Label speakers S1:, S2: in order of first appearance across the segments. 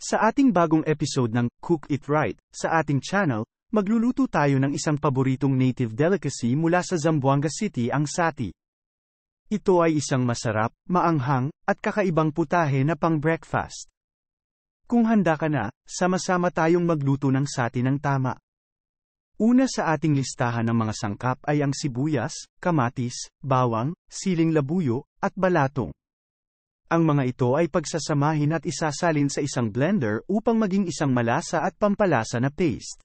S1: Sa ating bagong episode ng Cook It Right sa ating channel, magluluto tayo ng isang paboritong native delicacy mula sa Zamboanga City ang sati. Ito ay isang masarap, maanghang, at kakaibang putahe na pang-breakfast. Kung handa ka na, sama-sama tayong magluto ng sati ng tama. Una sa ating listahan ng mga sangkap ay ang sibuyas, kamatis, bawang, siling labuyo, at balatong. Ang mga ito ay pagsasamahin at isasalin sa isang blender upang maging isang malasa at pampalasa na paste.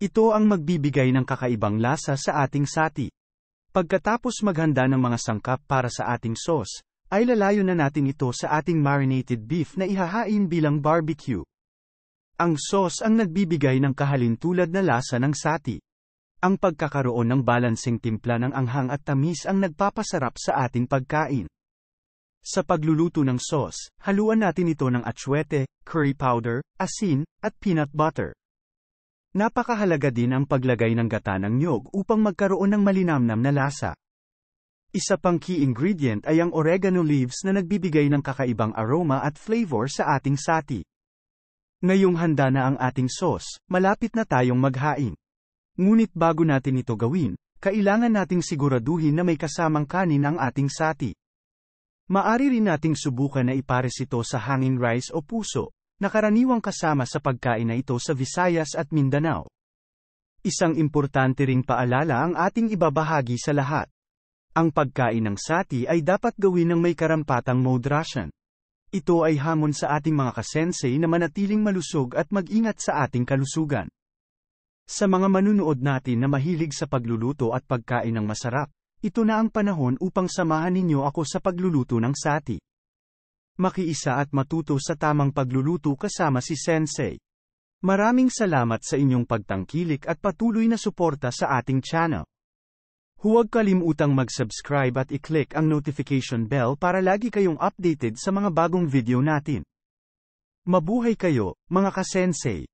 S1: Ito ang magbibigay ng kakaibang lasa sa ating sati. Pagkatapos maghanda ng mga sangkap para sa ating sauce, ay lalayo na natin ito sa ating marinated beef na ihahain bilang barbecue. Ang sauce ang nagbibigay ng kahalintulad na lasa ng sati. Ang pagkakaroon ng balanseng timpla ng anghang at tamis ang nagpapasarap sa ating pagkain. Sa pagluluto ng sauce, haluan natin ito ng atsuete, curry powder, asin, at peanut butter. Napakahalaga din ang paglagay ng gata ng nyog upang magkaroon ng malinamnam na lasa. Isa pang key ingredient ay ang oregano leaves na nagbibigay ng kakaibang aroma at flavor sa ating sati. Ngayong handa na ang ating sauce, malapit na tayong maghain. Ngunit bago natin ito gawin, kailangan nating siguraduhin na may kasamang kanin ang ating sati. Maari rin nating subukan na ipares ito sa hangin rice o puso, na karaniwang kasama sa pagkain na ito sa Visayas at Mindanao. Isang importante ring paalala ang ating ibabahagi sa lahat. Ang pagkain ng sati ay dapat gawin ng may karampatang moderation. Ito ay hamon sa ating mga kasensei na manatiling malusog at mag-ingat sa ating kalusugan. Sa mga manunood natin na mahilig sa pagluluto at pagkain ng masarap, ito na ang panahon upang samahan ninyo ako sa pagluluto ng sati. Makiisa at matuto sa tamang pagluluto kasama si Sensei. Maraming salamat sa inyong pagtangkilik at patuloy na suporta sa ating channel. Huwag kalimutang mag-subscribe at i-click ang notification bell para lagi kayong updated sa mga bagong video natin. Mabuhay kayo, mga kasensei!